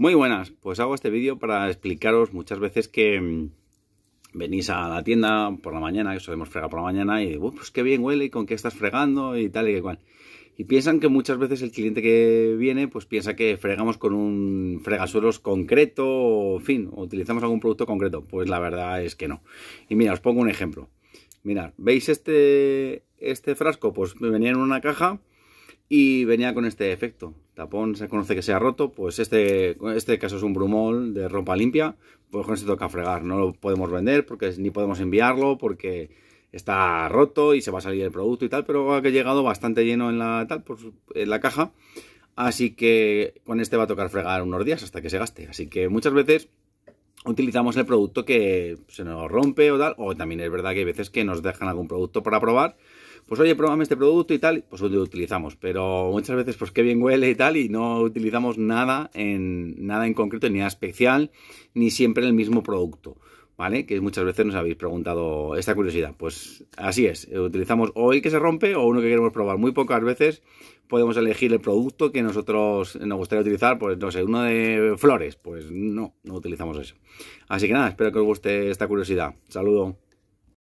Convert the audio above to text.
Muy buenas, pues hago este vídeo para explicaros muchas veces que mm, venís a la tienda por la mañana, que solemos fregar por la mañana, y pues qué bien huele y con qué estás fregando y tal y que cual. Y piensan que muchas veces el cliente que viene, pues piensa que fregamos con un fregasuelos concreto, o fin, utilizamos algún producto concreto. Pues la verdad es que no. Y mira, os pongo un ejemplo. Mirad, ¿veis este, este frasco? Pues venía en una caja y venía con este efecto tapón se conoce que se ha roto, pues este, este caso es un brumol de ropa limpia, pues con esto toca fregar, no lo podemos vender porque ni podemos enviarlo porque está roto y se va a salir el producto y tal, pero ha llegado bastante lleno en la, pues, en la caja, así que con este va a tocar fregar unos días hasta que se gaste, así que muchas veces utilizamos el producto que se nos rompe o tal, o también es verdad que hay veces que nos dejan algún producto para probar pues oye, probame este producto y tal, pues lo utilizamos. Pero muchas veces, pues qué bien huele y tal, y no utilizamos nada en, nada en concreto, ni nada especial, ni siempre el mismo producto. ¿Vale? Que muchas veces nos habéis preguntado esta curiosidad. Pues así es, utilizamos o el que se rompe o uno que queremos probar. Muy pocas veces podemos elegir el producto que nosotros nos gustaría utilizar, pues no sé, uno de flores. Pues no, no utilizamos eso. Así que nada, espero que os guste esta curiosidad. Saludo.